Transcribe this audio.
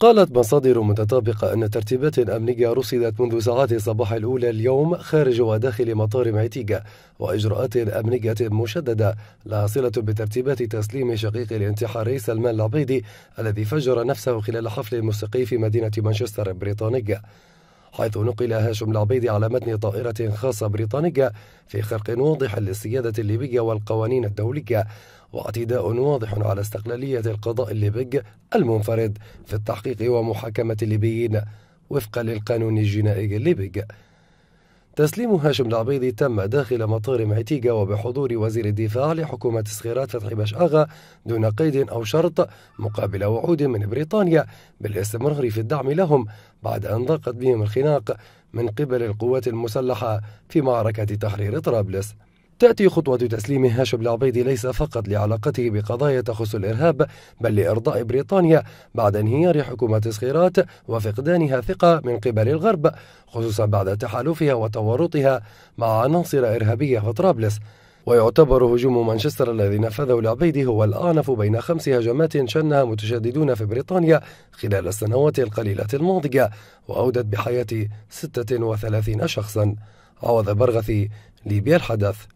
قالت مصادر متطابقة أن ترتيبات أمنية رصدت منذ ساعات الصباح الأولى اليوم خارج وداخل مطار معتيقة وإجراءات أمنية مشددة لها صلة بترتيبات تسليم شقيق الانتحاري سلمان العبيدي الذي فجر نفسه خلال حفل موسيقي في مدينة مانشستر البريطانية حيث نقل هاشم العبيدي على متن طائرة خاصة بريطانية في خرق واضح للسيادة الليبية والقوانين الدولية واعتداء واضح على استقلالية القضاء الليبي المنفرد في التحقيق ومحاكمة الليبيين وفقا للقانون الجنائي الليبي تسليم هاشم العبيدي تم داخل مطار معتيقة وبحضور وزير الدفاع لحكومة صغيرات فتحي باش أغا دون قيد أو شرط مقابل وعود من بريطانيا بالاستمرار في الدعم لهم بعد أن ضاقت بهم الخناق من قبل القوات المسلحة في معركة تحرير طرابلس تأتي خطوة تسليم هاشم العبيدي ليس فقط لعلاقته بقضايا تخص الإرهاب بل لإرضاء بريطانيا بعد انهيار حكومة صغيرات وفقدانها ثقة من قبل الغرب خصوصا بعد تحالفها وتورطها مع عناصر إرهابية في طرابلس ويعتبر هجوم مانشستر الذي نفذه العبيدي هو الأعنف بين خمس هجمات شنها متشددون في بريطانيا خلال السنوات القليلة الماضية وأودت بحياة 36 شخصا عوض برغثي ليبيا الحدث